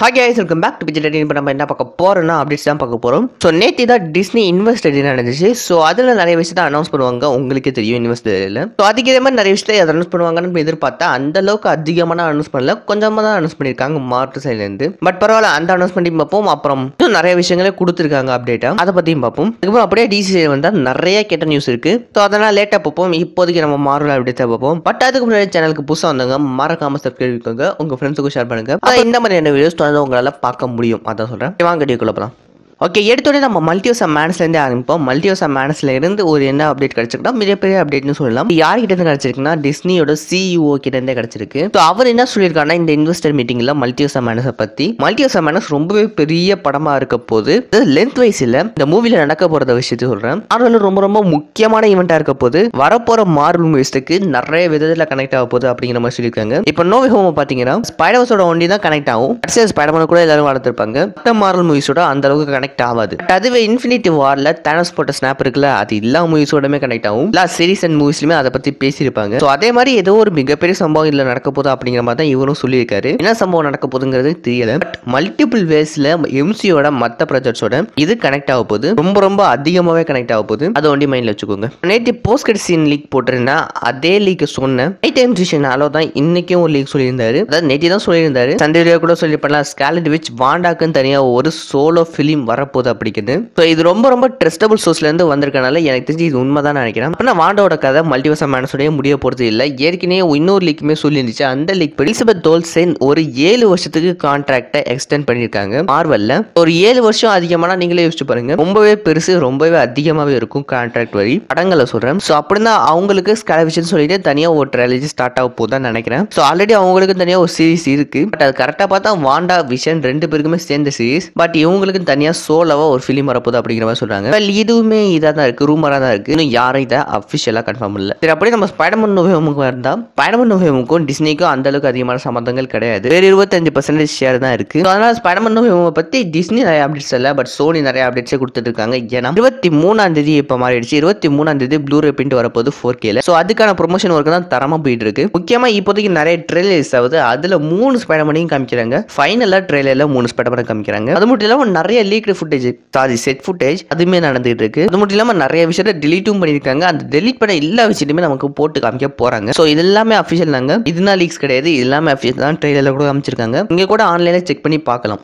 hi guys welcome back to பிஜெட் இப்போ நம்ம என்ன பார்க்க போகிறோம்னா அப்டேட்ஸ் தான் பார்க்க போகிறோம் ஸோ நேற்று தான் டிஸ்னி இன்வெஸ்ட் நடந்துச்சு ஸோ அதில் நிறைய விஷயத்த அனௌன்ஸ் பண்ணுவாங்க உங்களுக்கே தெரியும் இன்வெஸ்ட் இல்லை ஸோ அதுக்கு இதே மாதிரி நிறைய விஷயத்தை அனௌன்ஸ் பண்ணுவாங்கன்னு எதிர்பார்த்தா அந்த அளவுக்கு அதிகமான அனௌன்ஸ் பண்ணல கொஞ்சமாக தான் அனௌன்ஸ் பண்ணியிருக்காங்க மார்க் சைட்லேருந்து பட் பரவாயில்ல அந்த அனௌன்ஸ் பண்ணி பார்ப்போம் அப்புறம் இன்னும் நிறைய விஷயங்களே கொடுத்துருக்காங்க அப்டேட்டாக அதை பற்றியும் பார்ப்போம் அதுக்கப்புறம் அப்படியே டிசி வந்தால் நிறைய கெட்ட நியூஸ் இருக்குது ஸோ அதனால் லேட்டாக பார்ப்போம் இப்போதைக்கு நம்ம மார்வல் தான் பார்ப்போம் பட் அதுக்கு முன்னாடி சேனலுக்கு புதுசாக வந்தவங்க மறக்காமல் சப்ஸ்கிரைப் பண்ணுங்க உங்கள் ஃப்ரெண்ட்ஸுக்கும் ஷேர் பண்ணுங்க இந்த மாதிரியான வீடியோஸ் வந்து உங்களால் பார்க்க முடியும் அதான் சொல்கிறேன் வாங்க டீக்குள்ளே போகலாம் ஓகே எடுத்தோடனே நம்ம மல்டியோசா மேனஸ்லேருந்து ஆரம்பிப்போம் மல்டியோசா மேனஸ்ல இருந்து ஒரு என்ன அப்டேட் கிடைச்சிருக்கோம் மிகப்பெரிய அப்டேட்னு சொல்லலாம் யார்கிட்ட இருந்து கிடச்சிருக்குன்னா டிஸ்னியோட சிஇஓ e கிட்ட இருந்தே கிடச்சிருக்கு ஸோ அவர் என்ன சொல்லியிருக்காருன்னா இந்த இன்வெஸ்டர் மீட்டிங்ல மேனஸ் மேனஸை பற்றி மல்டியோசா மேனஸ் ரொம்பவே பெரிய படமாக இருக்க போது லென்த் வைஸ் இல்லை இந்த மூவியில் நடக்க போகிறத விஷயத்த சொல்கிறேன் ஆனாலும் ரொம்ப ரொம்ப முக்கியமான ஈவெண்ட்டாக இருக்க போது வரப்போகிற மார்வல் மூவிஸ்க்கு நிறைய விதத்தில் கனெக்ட் ஆக போகுது அப்படிங்கிற மாதிரி சொல்லியிருக்காங்க இப்போ நோவி ஹோம் பார்த்தீங்கன்னா ஸ்பைடர்ஸோட ஒண்டி தான் கனெக்ட் ஆகும் அடுத்த ஸ்பைடர்மேன் கூட எல்லாரும் வளர்த்துருப்பாங்க மற்ற மார்வல் மூவிஸோட அந்த அளவுக்கு கனெக்ட் கனெக்ட் ஆகாது அதுவே இன்ஃபினிட்டி வார்ல தானஸ் போட்ட ஸ்னாப் இருக்குல்ல அது எல்லா மூவிஸோடமே கனெக்ட் ஆகும் எல்லா சீரீஸ் அண்ட் மூவிஸ்லயுமே அதை பத்தி பேசியிருப்பாங்க ஸோ அதே மாதிரி ஏதோ ஒரு மிகப்பெரிய சம்பவம் இல்ல நடக்க போதும் அப்படிங்கிற மாதிரி தான் இவரும் சொல்லியிருக்காரு என்ன சம்பவம் நடக்க போதுங்கிறது தெரியல பட் மல்டிபிள் வேஸ்ல எம்சியோட மற்ற ப்ரொஜெக்ட்ஸோட இது கனெக்ட் ஆக போகுது ரொம்ப ரொம்ப அதிகமாவே கனெக்ட் ஆக போகுது அதை ஒண்டி மைண்ட்ல வச்சுக்கோங்க நேற்று போஸ்ட் சீன் லீக் போட்டிருந்தா அதே லீக் சொன்ன நைட் டைம் டிசிஷன் தான் இன்னைக்கும் ஒரு லீக் சொல்லியிருந்தாரு அதாவது நேற்று தான் சொல்லியிருந்தாரு சண்டேரியா கூட சொல்லி பண்ணலாம் ஸ்காலட் விச் வாண்டாக்குன்னு தனியாக ஒரு சோலோ ஃபிலிம் வர வரப்போகுது அப்படிங்கிறது ஸோ இது ரொம்ப ரொம்ப ட்ரெஸ்டபுள் சோர்ஸ்லேருந்து வந்திருக்கனால எனக்கு தெரிஞ்சு இது உண்மை தான் நினைக்கிறேன் அப்படின்னா வாண்டோட கதை மல்டிவர்ஸ் மேனஸோடய முடிய போகிறது இல்லை ஏற்கனவே இன்னொரு லீக்குமே சொல்லியிருந்துச்சு அந்த லீக் எலிசபெத் தோல்சென் ஒரு ஏழு வருஷத்துக்கு கான்ட்ராக்டை எக்ஸ்டெண்ட் பண்ணியிருக்காங்க மார்வலில் ஒரு ஏழு வருஷம் அதிகமான நீங்களே யோசிச்சு பாருங்க ரொம்பவே பெருசு ரொம்பவே அதிகமாகவே இருக்கும் கான்ட்ராக்ட் வரி படங்களை சொல்கிறேன் ஸோ அப்படின்னா அவங்களுக்கு ஸ்கலவிஷன் சொல்லிட்டு தனியாக ஒரு ட்ரெலஜி ஸ்டார்ட் ஆக போதும் நினைக்கிறேன் ஸோ ஆல்ரெடி அவங்களுக்கு தனியாக ஒரு சீரிஸ் இருக்குது பட் அது கரெக்டாக பார்த்தா வாண்டா விஷன் ரெண்டு பேருக்குமே சேர்ந்த சீரிஸ் பட் இவங்களுக்கு தனியாக சோலோவாக ஒரு ஃபிலிம் வரப்போகுது அப்படிங்கிற மாதிரி சொல்கிறாங்க இதுவுமே இதாக தான் இருக்குது ரூமராக தான் இருக்குது இன்னும் யாரும் இதை அஃபிஷியலாக கன்ஃபார்ம் இல்லை சரி அப்படியே நம்ம ஸ்பைடமன் நோயமுக்கு இருந்தால் ஸ்பைடமன் நோயமுக்கும் டிஸ்னிக்கும் அந்தளவுக்கு அதிகமான சம்மந்தங்கள் கிடையாது வேறு இருபத்தஞ்சு பர்சன்டேஜ் ஷேர் தான் இருக்குது அதனால் ஸ்பைடமன் நோவேமை பற்றி டிஸ்னி நிறைய அப்டேட்ஸ் இல்லை பட் சோனி நிறைய அப்டேட்ஸே கொடுத்துட்ருக்காங்க ஏன்னா இருபத்தி மூணாம் தேதி இப்போ மாறிடுச்சு இருபத்தி மூணாம் தேதி ப்ளூ ரெப்பின்ட்டு வரப்போது ஃபோர் கேல ஸோ அதுக்கான ப்ரொமோஷன் ஒர்க் தான் தரமாக போயிட்டு இருக்கு முக்கியமாக இப்போதைக்கு நிறைய ட்ரெயிலர்ஸ் ஆகுது அதில் மூணு ஸ்பைடமனையும் காமிக்கிறாங்க ஃபைனலாக ட்ரெயிலரில் மூணு ஸ்பைடமனை காமிக்கிறாங்க அது மட்டும் இல்லாமல் நிறைய leak footage sorry set footage அதுவுமே நடந்துகிட்டு இருக்கு அது மட்டும் இல்லாமல் நிறைய விஷயத்த டெலிட்டும் பண்ணியிருக்காங்க அந்த டெலிட் பண்ண எல்லா விஷயத்தையுமே நமக்கு போட்டு காமிக்க போறாங்க ஸோ இது எல்லாமே அஃபிஷியல் நாங்க இதுனா லீக்ஸ் கிடையாது இது எல்லாமே அஃபிஷியல் தான் ட்ரெயிலரில் கூட காமிச்சிருக்காங்க இங்கே கூட ஆன்லைனில் செக் பண்ணி பார்க்கலாம்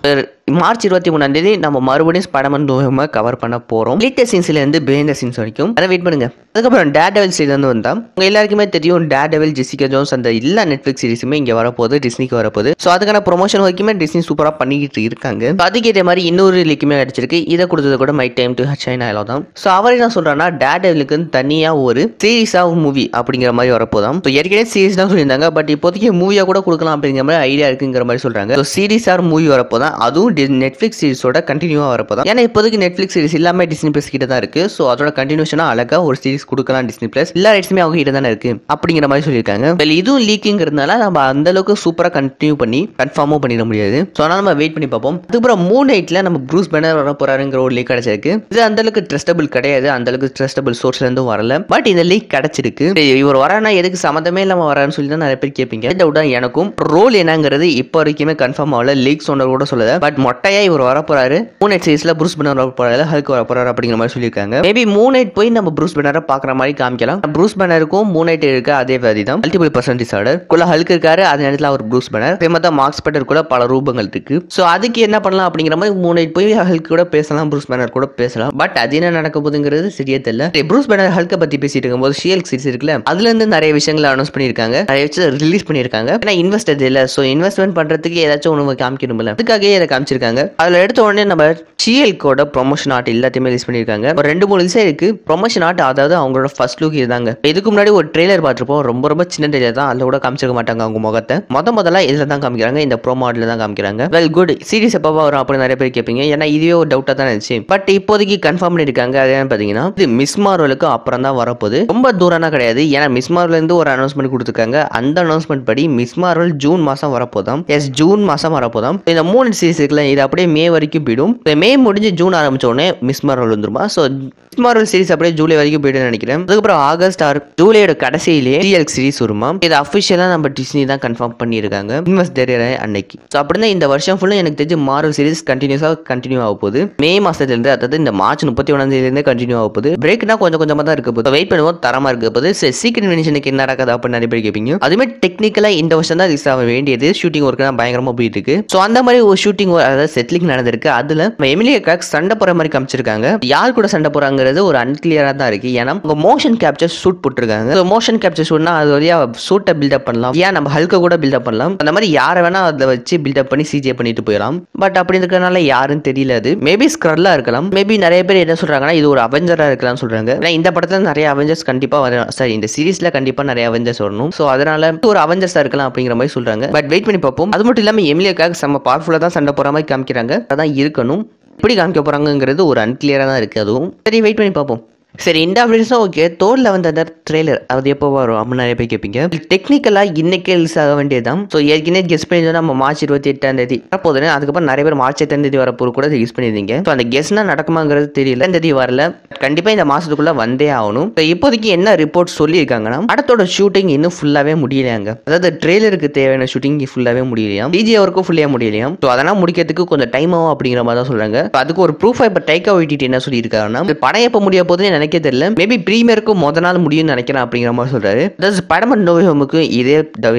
மார்ச் இருபத்தி மூணாம் தேதி நம்ம மறுபடியும் ஸ்படமன் தூரமாக கவர் பண்ண போகிறோம் லிட்ட இருந்து பேந்த சீன்ஸ் வரைக்கும் அதை வெயிட் பண்ணுங்க அதுக்கப்புறம் டே டெவல் சீலேருந்து வந்தால் உங்கள் எல்லாருக்குமே தெரியும் டே டெவல் ஜெசிகா ஜோன்ஸ் அந்த எல்லா நெட்ஃப்ளிக்ஸ் சீரிஸுமே இங்கே வரப்போகுது டிஸ்னிக்கு வரப்போகுது ஸோ அதுக்கான ப்ரொமோஷன் வரைக்குமே டிஸ்னி சூப்பராக பண்ணிக்கிட்டு இருக்காங்க அதுக்கேற்ற மாதிரி இன்னொரு லீக்குமே கிடச்சிருக்கு இதை கொடுத்தது கூட மை டைம் டு சைனாவில் தான் ஸோ அவர் என்ன சொல்கிறான்னா டே டெவலுக்கு தனியாக ஒரு சீரீஸாக மூவி அப்படிங்கிற மாதிரி வரப்போதும் ஸோ ஏற்கனவே சீரீஸ் தான் சொல்லியிருந்தாங்க பட் இப்போதைக்கு மூவியாக கூட கொடுக்கலாம் அப்படிங்கிற மாதிரி ஐடியா இருக்குங்கிற மாதிரி சொல்கிறாங்க ஸோ சீரீஸ் ஆர் மூவி வரப்போதான் அதுவும் இதுவும் நெட்ஃப்ளிக்ஸ் சீரிஸோட கண்டினியூவாக தான் ஏன்னா இப்போதைக்கு நெட்ஃப்ளிக்ஸ் சீரிஸ் எல்லாமே டிஸ்னி பிளஸ் கிட்ட தான் இருக்கு ஸோ அதோட கண்டினியூஷனாக அழகாக ஒரு சீரிஸ் கொடுக்கலாம் டிஸ்னி பிளஸ் எல்லா ரைட்ஸுமே அவங்க கிட்ட தானே இருக்கு அப்படிங்கிற மாதிரி சொல்லியிருக்காங்க இதுவும் லீக்குங்கிறதுனால நம்ம அந்த அளவுக்கு சூப்பராக கண்டினியூ பண்ணி கன்ஃபார்மும் பண்ணிட முடியாது ஸோ அதனால் நம்ம வெயிட் பண்ணி பார்ப்போம் அதுக்கப்புறம் மூணு நைட்டில் நம்ம ப்ரூஸ் பேனர் வர போறாருங்கிற ஒரு லீக் கிடைச்சிருக்கு இது அந்த அளவுக்கு ட்ரஸ்டபிள் கிடையாது அந்த அளவுக்கு ட்ரஸ்டபிள் சோர்ஸ்ல இருந்தும் வரல பட் இந்த லீக் கிடைச்சிருக்கு இவர் வரானா எதுக்கு சம்மந்தமே இல்லாமல் வரான்னு சொல்லி தான் நிறைய பேர் கேட்பீங்க டவுட் எனக்கும் ரோல் என்னங்கிறது இப்போ வரைக்குமே கன்ஃபார்ம் ஆகல லீக் சொன்னது கூட சொல்லல பட் மொட்டையாக இவர் வரப்போறாரு மூன் எட் சீரிஸில் ப்ரூஸ் பண்ண வர போறாரு ஹல்க் வர போறாரு அப்படிங்கிற மாதிரி சொல்லியிருக்காங்க மேபி மூன் போய் நம்ம ப்ரூஸ் பண்ணரை பாக்குற மாதிரி காமிக்கலாம் ப்ரூஸ் பண்ணருக்கும் மூன் எட் இருக்க அதே வாதி தான் மல்டிபிள் பர்சன் டிசார்டர் குள்ள ஹல்க் இருக்காரு அதே நேரத்தில் அவர் ப்ரூஸ் பண்ணார் அதே மாதிரி மார்க்ஸ் பட்டர் கூட பல ரூபங்கள் இருக்கு ஸோ அதுக்கு என்ன பண்ணலாம் அப்படிங்கிற மாதிரி மூன் போய் ஹல்க் கூட பேசலாம் ப்ரூஸ் பேனர் கூட பேசலாம் பட் அது என்ன நடக்க போதுங்கிறது சரியா தெரியல ப்ரூஸ் பேனர் ஹல்கை பற்றி பேசிட்டு இருக்கும்போது ஷியல் சீரிஸ் இருக்குல்ல அதுல இருந்து நிறைய விஷயங்களை அனௌன்ஸ் பண்ணியிருக்காங்க நிறைய விஷயம் ரிலீஸ் பண்ணியிருக்காங்க ஏன்னா இன்வெஸ்ட் இல்லை ஸோ இன்வெஸ்ட்மெண்ட் பண்றதுக்கு ஏதாச்சும் ஒன்று காமிக்கணும்ல அதுக்காக இதை காமிச்சு வச்சிருக்காங்க அதில் எடுத்த உடனே நம்ம சிஎல்கோட ப்ரொமோஷன் ஆர்ட் எல்லாத்தையுமே ரிலீஸ் பண்ணியிருக்காங்க ஒரு ரெண்டு மூணு விஷயம் இருக்கு ப்ரொமோஷன் ஆர்ட் அதாவது அவங்களோட ஃபர்ஸ்ட் லுக் இதுதாங்க இதுக்கு முன்னாடி ஒரு ட்ரெய்லர் பார்த்துருப்போம் ரொம்ப ரொம்ப சின்ன ட்ரெய்லர் தான் அதில் கூட காமிச்சிருக்க மாட்டாங்க அவங்க முகத்தை மொத முதல்ல இதில் தான் காமிக்கிறாங்க இந்த ப்ரோமோ ஆர்ட்ல தான் காமிக்கிறாங்க வெல் குட் சீரியஸ் எப்போ வரும் அப்படின்னு நிறைய பேர் கேட்பீங்க ஏன்னா இதுவே ஒரு டவுட்டாக தான் இருந்துச்சு பட் இப்போதைக்கு கன்ஃபார்ம் பண்ணியிருக்காங்க அது என்னன்னு பார்த்தீங்கன்னா இது மிஸ் மார்வலுக்கு அப்புறம் தான் வரப்போகுது ரொம்ப தூரம்லாம் கிடையாது ஏன்னா மிஸ் இருந்து ஒரு அனௌன்ஸ்மெண்ட் கொடுத்துருக்காங்க அந்த அனௌன்ஸ்மெண்ட் படி மிஸ் மார்வல் ஜூன் மாதம் வரப்போதாம் எஸ் ஜூன் மாதம் வரப்போதாம் இந்த மூணு சீரிஸ் இது அப்படியே மே வரைக்கும் போயிடும் மே முடிஞ்சு ஜூன் ஆரம்பிச்சோடனே மிஸ் மார்வல் வந்துருமா ஸோ மிஸ் மார்வல் சீரிஸ் அப்படியே ஜூலை வரைக்கும் போயிடும் நினைக்கிறேன் அதுக்கப்புறம் ஆகஸ்ட் ஆர் ஜூலையோட கடைசியிலே டிஎல் சீரிஸ் வருமா இது அஃபிஷியலாக நம்ம டிஸ்னி தான் கன்ஃபார்ம் பண்ணியிருக்காங்க அன்னைக்கு ஸோ அப்படின்னா இந்த வருஷம் ஃபுல்லாக எனக்கு தெரிஞ்சு மார்வல் சீரிஸ் கண்டினியூஸாக கண்டினியூ ஆக போகுது மே மாதத்துலேருந்து அதாவது இந்த மார்ச் முப்பத்தி ஒன்றாம் தேதியிலேருந்து கண்டினியூ ஆக போகுது பிரேக்னா கொஞ்சம் கொஞ்சமாக தான் இருக்க போகுது வெயிட் பண்ணுவோம் தரமாக இருக்க போகுது சீக்கிரம் இன்வென்ஷனுக்கு என்ன நடக்குது அப்படின்னு நிறைய பேர் கேட்பீங்க அதுமாதிரி டெக்னிக்கலாக இந்த வருஷம் தான் ரிலீஸ் ஆக வேண்டியது ஷூட்டிங் ஒர்க்கு தான் பயங்கரமாக போயிட்டு இருக்கு ஸோ அந்த மாதிரி ஒரு ஷூட்டிங் அதாவது செட்டிலிங் நடந்திருக்கு அதில் எமிலியா கிளாக் சண்டை போகிற மாதிரி காமிச்சிருக்காங்க யார் கூட சண்டை போகிறாங்கிறது ஒரு அன்கிளியரா தான் இருக்குது ஏன்னா மோஷன் கேப்சர் ஷூட் போட்டிருக்காங்க மோஷன் கேப்சர் ஷூட்னா அது வழியாக சூட்டை பில்டப் பண்ணலாம் ஏன் நம்ம ஹல்கை கூட பில்டப் பண்ணலாம் அந்த மாதிரி யாரை வேணால் அதை வச்சு பில்டப் பண்ணி சிஜே பண்ணிட்டு போயிடலாம் பட் அப்படி இருக்கிறனால யாருன்னு தெரியல அது மேபி ஸ்க்ரல்லாக இருக்கலாம் மேபி நிறைய பேர் என்ன சொல்கிறாங்கன்னா இது ஒரு அவெஞ்சராக இருக்கலாம்னு சொல்கிறாங்க இந்த படத்தில் நிறைய அவெஞ்சர்ஸ் கண்டிப்பாக வர சாரி இந்த சீரீஸ்ல கண்டிப்பாக நிறைய அவெஞ்சர்ஸ் வரணும் ஸோ அதனால ஒரு அவெஞ்சர்ஸா இருக்கலாம் அப்படிங்கிற மாதிரி சொல்கிறாங்க பட் வெயிட் பண்ணி பார்ப்போம் அது மட்டும் இல்லாமல் எமிலியாக்காக செம்ம பவர்ஃபுல்லா தான் சண்டை போகிற மாதிரி மாதிரி காமிக்கிறாங்க அதான் இருக்கணும் எப்படி காமிக்க போகிறாங்கங்கிறது ஒரு அன்கிளியராக தான் இருக்குது அதுவும் சரி வெயிட் பண்ணி பார்ப்போம் சரி இந்த அப்டேட்ஸும் ஓகே தோல்ல வந்து அந்த ட்ரெய்லர் அது எப்போ வரும் அப்படின்னு நிறைய பேர் கேட்பீங்க டெக்னிக்கலாக இன்னைக்கே ரிலீஸ் ஆக வேண்டியதான் ஸோ ஏற்கனவே கெஸ் பண்ணியிருந்தோம் நம்ம மார்ச் இருபத்தி எட்டாம் தேதி போதும் அதுக்கப்புறம் நிறைய பேர் மார்ச் எட்டாம் தேதி வரப்போ கூட யூஸ் பண்ணியிருந்தீங்க ஸோ அந்த கெஸ்னா நடக்குமாங்கிறது தெரியல தேதி வரல கண்டிப்பாக இந்த மாதத்துக்குள்ளே வந்தே ஆகணும் இப்போதைக்கு என்ன ரிப்போர்ட் சொல்லியிருக்காங்கன்னா படத்தோட ஷூட்டிங் இன்னும் ஃபுல்லாகவே முடியலையாங்க அதாவது ட்ரெய்லருக்கு தேவையான ஷூட்டிங் ஃபுல்லாகவே முடியலையா டிஜி அவருக்கும் ஃபுல்லாக முடியலையாம் ஸோ அதெல்லாம் முடிக்கிறதுக்கு கொஞ்சம் டைம் ஆகும் அப்படிங்கிற மாதிரி தான் சொல்கிறாங்க அதுக்கு ஒரு ப்ரூஃப் இப்போ டைக்கா ஓட்டிட்டு என்ன சொல்லியிருக்காங்கன்னா படம் எப்போ முடிய போதுன்னு எனக்கே தெரியல மேபி பிரீமியருக்கும் முத நாள் முடியும்னு நினைக்கிறேன் அப்படிங்கிற மாதிரி சொல்றாரு அதாவது படம் நோயோமுக்கு இதே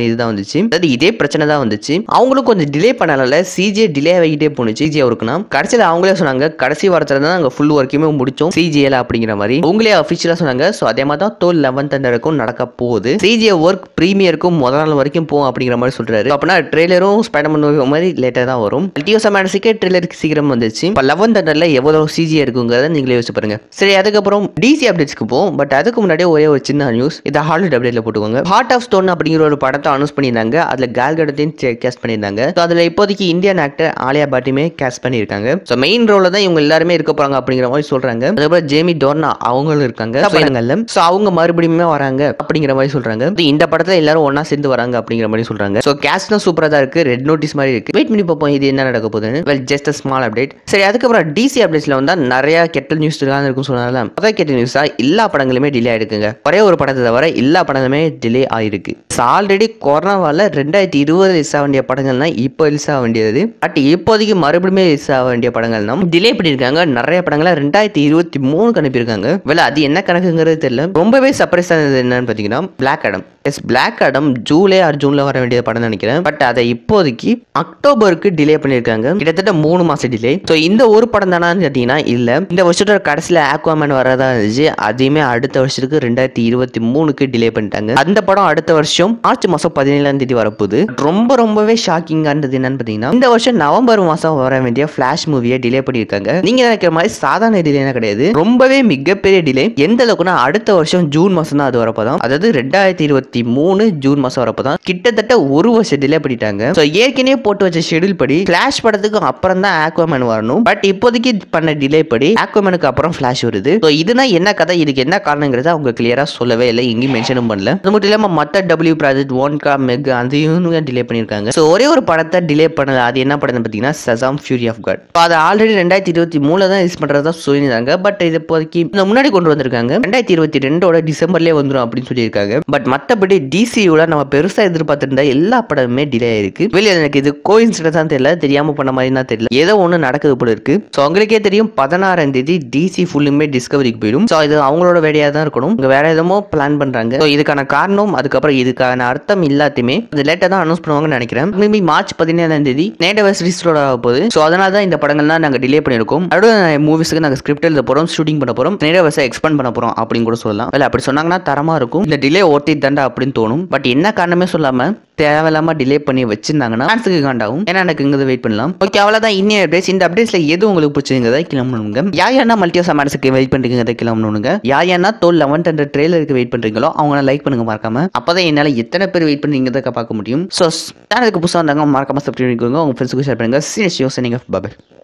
இதுதான் வந்துச்சு அதாவது இதே பிரச்சனை தான் வந்துச்சு அவங்களும் கொஞ்சம் டிலே பண்ணால சிஜிஏ டிலே ஆகிட்டே போனுச்சு சிஜிஏ இருக்குன்னா கடைசியில் அவங்களே சொன்னாங்க கடைசி வாரத்தில் தான் நாங்கள் ஃபுல் ஒர்க்குமே முடிச்சோம் சிஜிஎல் அப்படிங்கிற மாதிரி அவங்களே அஃபிஷியலாக சொன்னாங்க ஸோ அதே மாதிரி தான் தோல் லெவன்த் ஹண்ட்ரடுக்கும் நடக்க போகுது சிஜிஏ ஒர்க் பிரீமியருக்கும் முத நாள் வரைக்கும் போகும் அப்படிங்கிற மாதிரி சொல்றாரு அப்படின்னா ட்ரெய்லரும் ஸ்பைடர்மேன் மூவி மாதிரி லேட்டாக தான் வரும் அல்டியோசா மேனஸுக்கே ட்ரெய்லருக்கு சீக்கிரம் வந்துச்சு இப்போ லெவன்த் ஹண்ட்ரட்ல எவ்வளோ சிஜிஏ இருக்குங்கிறத நீங்களே யோசிச்சு பாருங்க சரி அதுக்கப்புறம் டிசி அப்டேட்ஸ்க்கு போவோம் பட் அதுக்கு முன்னாடியே ஒரே ஒரு சின்ன நியூஸ் இதை ஹாலிவுட் அப்டேட்ல போட்டுக்கோங்க ஹார்ட் ஆஃப் ஸ்டோன் அப்படிங்கிற ஒரு படத்தை அனௌன்ஸ் பண்ணியிருந்தாங்க அதுல கேல்கடத்தையும் கேஸ்ட் பண்ணியிருந்தாங்க ஸோ அதுல இப்போதைக்கு இந்தியன் ஆக்டர் ஆலியா பாட்டியுமே கேஸ்ட் பண்ணியிருக்காங்க ஸோ மெயின் ரோல தான் இவங்க எல்லாருமே இருக்க போறாங்க அப்படிங்கிற மாதிரி சொல்றாங்க அதுக்கப்புறம் ஜேமி டோர்னா அவங்களும் இருக்காங்க ஸோ அவங்க மறுபடியுமே வராங்க அப்படிங்கிற மாதிரி சொல்றாங்க இந்த படத்துல எல்லாரும் ஒன்னா சேர்ந்து வராங்க அப்படிங்கிற மாதிரி சொல்றாங்க ஸோ கேஸ்ட்லாம் சூப்பராக தான் இருக்கு ரெட் நோட்டீஸ் மாதிரி இருக்கு வெயிட் பண்ணி பார்ப்போம் இது என்ன நடக்க போகுதுன்னு well just a small update சரி அதுக்கப்புறம் டிசி அப்டேட்ஸ்ல வந்து நிறைய கெட்ட நியூஸ் இருக்காங்க இருக்கும் சொன்னால அதான் கேட்ட நியூஸா எல்லா படங்களுமே டிலே ஆயிருக்குங்க ஒரே ஒரு படத்தை தவிர எல்லா படங்களுமே டிலே ஆகிருக்கு ஆல்ரெடி கொரோனாவால் ரெண்டாயிரத்தி இருபது ரிலீஸ் ஆக வேண்டிய படங்கள்னா இப்போ ரிலீஸ் ஆக வேண்டியது பட் இப்போதைக்கு மறுபடியுமே ரிலீஸ் ஆக வேண்டிய படங்கள்னா டிலே பண்ணியிருக்காங்க நிறைய படங்களை ரெண்டாயிரத்தி இருபத்தி மூணுக்கு அனுப்பியிருக்காங்க வேலை அது என்ன கணக்குங்கிறது தெரியல ரொம்பவே சர்ப்ரைஸ் ஆனது என்னன்னு பார்த்தீங்கன்னா பிளாக் அடம் எஸ் பிளாக் அடம் ஜூலை ஆர் ஜூனில் வர வேண்டிய படம் நினைக்கிறேன் பட் அதை இப்போதைக்கு அக்டோபருக்கு டிலே பண்ணியிருக்காங்க கிட்டத்தட்ட மூணு மாதம் டிலே ஸோ இந்த ஒரு படம் தானான்னு கேட்டீங்கன்னா இல்லை இந்த வருஷத்தோட கடைசியில் ஆக்வாமேன் வரதா ஆச்சு அதையுமே அடுத்த வருஷத்துக்கு ரெண்டாயிரத்தி இருபத்தி மூணுக்கு டிலே பண்ணிட்டாங்க அந்த படம் அடுத்த வருஷம் மார்ச் மாசம் பதினேழாம் தேதி வரப்போகுது ரொம்ப ரொம்பவே ஷாக்கிங்கானது என்னன்னு பார்த்தீங்கன்னா இந்த வருஷம் நவம்பர் மாசம் வர வேண்டிய ஃபிளாஷ் மூவியை டிலே பண்ணியிருக்காங்க நீங்க நினைக்கிற மாதிரி சாதாரண டிலேனா கிடையாது ரொம்பவே மிகப்பெரிய டிலே எந்த அளவுக்குன்னா அடுத்த வருஷம் ஜூன் மாசம் தான் அது வரப்போதான் அதாவது ரெண்டாயிரத்தி இருபத்தி மூணு ஜூன் மாசம் வரப்பதான் கிட்டத்தட்ட ஒரு வருஷம் டிலே பண்ணிட்டாங்க ஸோ ஏற்கனவே போட்டு வச்ச ஷெடியூல் படி ஃபிளாஷ் படத்துக்கு அப்புறம் தான் ஆக்வாமேன் வரணும் பட் இப்போதைக்கு பண்ண டிலே படி ஆக்வாமேனுக்கு அப்புறம் ஃபிளாஷ் வருது ஸோ இதனால ஆனால் என்ன கதை இதுக்கு என்ன காரணங்கிறத அவங்க கிளியராக சொல்லவே இல்லை எங்கேயும் மென்ஷனும் பண்ணல அது மட்டும் இல்லாமல் மற்ற டபிள்யூ ப்ராஜெக்ட் ஒன் கா மெக் அதையும் டிலே பண்ணியிருக்காங்க ஸோ ஒரே ஒரு படத்தை டிலே பண்ணல அது என்ன படம் பார்த்தீங்கன்னா சசாம் ஃபியூரி ஆஃப் காட் அதை ஆல்ரெடி ரெண்டாயிரத்தி இருபத்தி மூணில் தான் ரிலீஸ் பண்ணுறதா சொல்லியிருந்தாங்க பட் இது இப்போதைக்கு இந்த முன்னாடி கொண்டு வந்திருக்காங்க ரெண்டாயிரத்தி இருபத்தி ரெண்டோட டிசம்பர்லேயே வந்துடும் அப்படின்னு சொல்லியிருக்காங்க பட் மற்றபடி டிசியோட நம்ம பெருசாக எதிர்பார்த்துருந்த எல்லா படமுமே டிலே ஆயிருக்கு வெளியே எனக்கு இது கோயின்சிடன்ஸ் தான் தெரியல தெரியாமல் பண்ண மாதிரி தான் தெரியல ஏதோ ஒன்று நடக்குது போல இருக்கு ஸோ உங்களுக்கே தெரியும் பதினாறாம் தேதி டிசி ஃபுல்லுமே டிஸ்கவரிக்கு போயிடும் போயிடும் ஸோ இது அவங்களோட வேலையாக தான் இருக்கணும் இங்கே வேற எதுவும் பிளான் பண்ணுறாங்க ஸோ இதுக்கான காரணம் அதுக்கப்புறம் இதுக்கான அர்த்தம் எல்லாத்தையுமே அது லேட்டாக தான் அனௌன்ஸ் பண்ணுவாங்கன்னு நினைக்கிறேன் மார்ச் பதினேழாம் தேதி நேட்ட ரிஸ்டோட ஆக போகுது ஸோ அதனால தான் இந்த தான் நாங்கள் டிலே பண்ணியிருக்கோம் அடுத்த மூவிஸ்க்கு நாங்கள் ஸ்கிரிப்ட் எழுத போகிறோம் ஷூட்டிங் பண்ண போகிறோம் நேட வயசை எக்ஸ்பெண்ட் பண்ண போகிறோம் அப்படின்னு கூட சொல்லலாம் இல்லை அப்படி சொன்னாங்கன்னா தரமாக இருக்கும் இந்த டிலே ஓட்டி தண்டா அப்படின்னு தோணும் பட் என்ன காரணமே சொல்லாமல் தேவையில்லாம டிலே பண்ணி வச்சிருந்தாங்கன்னா மனசுக்கு காண்டாகும் ஏன்னா எனக்கு இங்கே வெயிட் பண்ணலாம் ஓகே அவ்வளோதான் இன்னும் அப்டேட்ஸ் இந்த அப்டேட்ஸ்ல எது உங்களுக்கு பிடிச்சிருங்கிறதா கிளம்பணுங்க யார் யாரா மல்டியோசா மேட்ஸுக்கு வெயிட் பண்ணுறீங்கிறத கிளம்பணுங்க யார் யாரா தோல் லெவன் ஹண்ட்ரட் ட்ரெயிலருக்கு வெயிட் பண்ணுறீங்களோ அவங்கள லைக் பண்ணுங்க மறக்காம அப்போதான் என்னால் எத்தனை பேர் வெயிட் பண்ணுறீங்கிறத பார்க்க முடியும் ஸோ சேனலுக்கு புதுசாக இருந்தாங்க மறக்காம சப்ஸ்கிரைப் பண்ணிக்கோங்க உங்கள் ஃப்ரெண்ட்ஸுக்கு ஷேர் பண்ணுங்க சீரியஸ் யோசனைங்க பபை